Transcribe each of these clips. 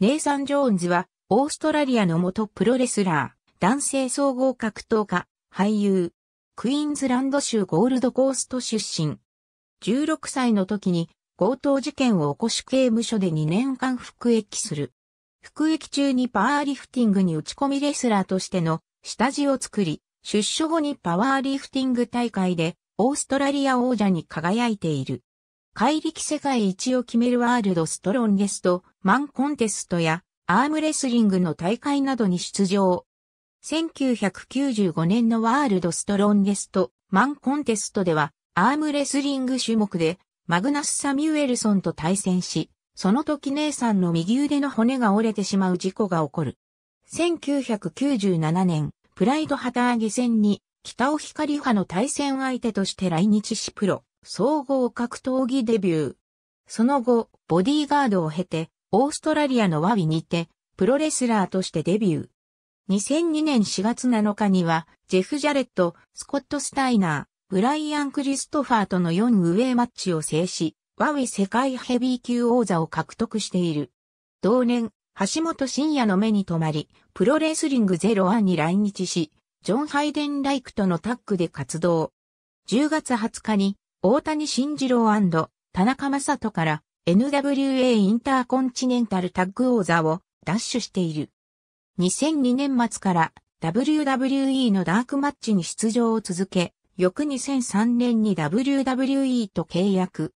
ネイサン・ジョーンズは、オーストラリアの元プロレスラー、男性総合格闘家、俳優、クイーンズランド州ゴールドコースト出身。16歳の時に強盗事件を起こし刑務所で2年間服役する。服役中にパワーリフティングに打ち込みレスラーとしての下地を作り、出所後にパワーリフティング大会でオーストラリア王者に輝いている。怪力世界一を決めるワールドストロンゲスト、マンコンテストや、アームレスリングの大会などに出場。1995年のワールドストロンゲスト、マンコンテストでは、アームレスリング種目で、マグナス・サミュエルソンと対戦し、その時姉さんの右腕の骨が折れてしまう事故が起こる。1997年、プライド旗揚げ戦に、北尾光派の対戦相手として来日しプロ、総合格闘技デビュー。その後、ボディーガードを経て、オーストラリアのワビにて、プロレスラーとしてデビュー。2002年4月7日には、ジェフ・ジャレット、スコット・スタイナー、ブライアン・クリストファーとの4ウェイマッチを制し、ワビ世界ヘビー級王座を獲得している。同年、橋本真也の目に留まり、プロレスリング01に来日し、ジョン・ハイデン・ライクとのタッグで活動。10月20日に大谷慎次郎田中正人から NWA インターコンチネンタルタッグ王座を奪取している。2002年末から WWE のダークマッチに出場を続け、翌2003年に WWE と契約。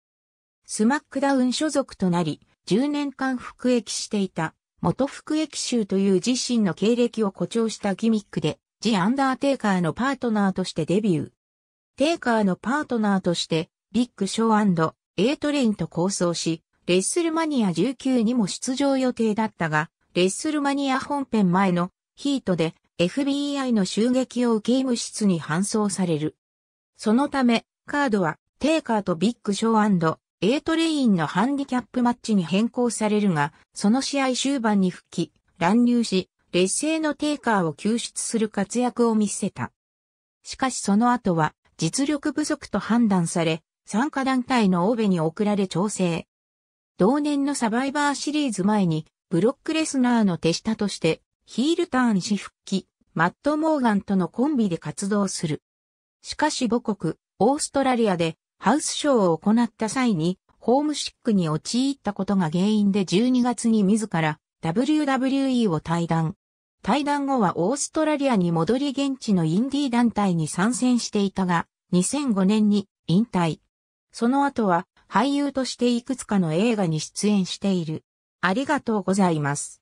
スマックダウン所属となり、10年間服役していた、元服役衆という自身の経歴を誇張したギミックで、ジ・アンダーテイカーのパートナーとしてデビュー。テイカーのパートナーとして、ビッグショー &A トレインと構想し、レッスルマニア19にも出場予定だったが、レッスルマニア本編前のヒートで FBI の襲撃を受け医務室に搬送される。そのため、カードはテイカーとビッグショー &A トレインのハンディキャップマッチに変更されるが、その試合終盤に復帰、乱入し、劣勢のテイカーを救出する活躍を見せた。しかしその後は、実力不足と判断され、参加団体の欧米に送られ調整。同年のサバイバーシリーズ前に、ブロックレスナーの手下として、ヒールターンし復帰、マット・モーガンとのコンビで活動する。しかし母国、オーストラリアで、ハウスショーを行った際に、ホームシックに陥ったことが原因で12月に自ら WWE を退団。退団後はオーストラリアに戻り現地のインディー団体に参戦していたが、2005年に引退。その後は俳優としていくつかの映画に出演している。ありがとうございます。